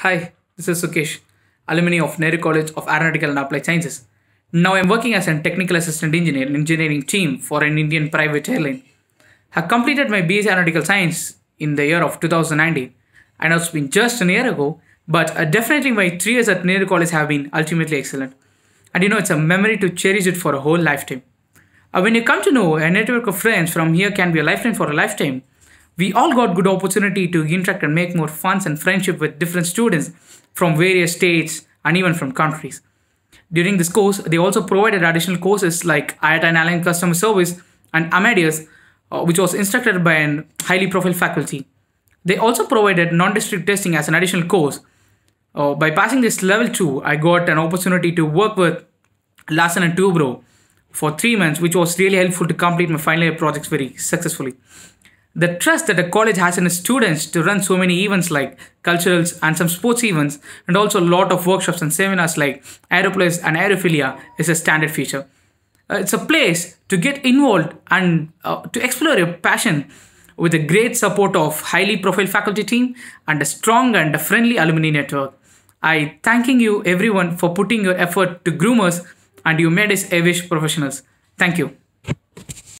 Hi, this is Sukesh, alumni of Nehru College of Aeronautical and Applied Sciences. Now I am working as a technical assistant engineer in engineering team for an Indian private airline. I completed my BS Aeronautical Science in the year of 2019 and it's been just a year ago, but uh, definitely my three years at Nehru College have been ultimately excellent. And you know, it's a memory to cherish it for a whole lifetime. Uh, when you come to know a network of friends from here can be a lifetime for a lifetime, we all got good opportunity to interact and make more friends and friendship with different students from various states and even from countries. During this course, they also provided additional courses like IATA and Airline Customer Service and Amadeus, uh, which was instructed by a highly profiled faculty. They also provided non-district testing as an additional course. Uh, by passing this level 2, I got an opportunity to work with Larsen and Tubro for three months, which was really helpful to complete my final year projects very successfully. The trust that a college has in its students to run so many events like culturals and some sports events, and also a lot of workshops and seminars like aeroplanes and Aerophilia, is a standard feature. Uh, it's a place to get involved and uh, to explore your passion with the great support of highly profiled faculty team and a strong and a friendly alumni network. I thanking you everyone for putting your effort to groomers and you made us avish professionals. Thank you.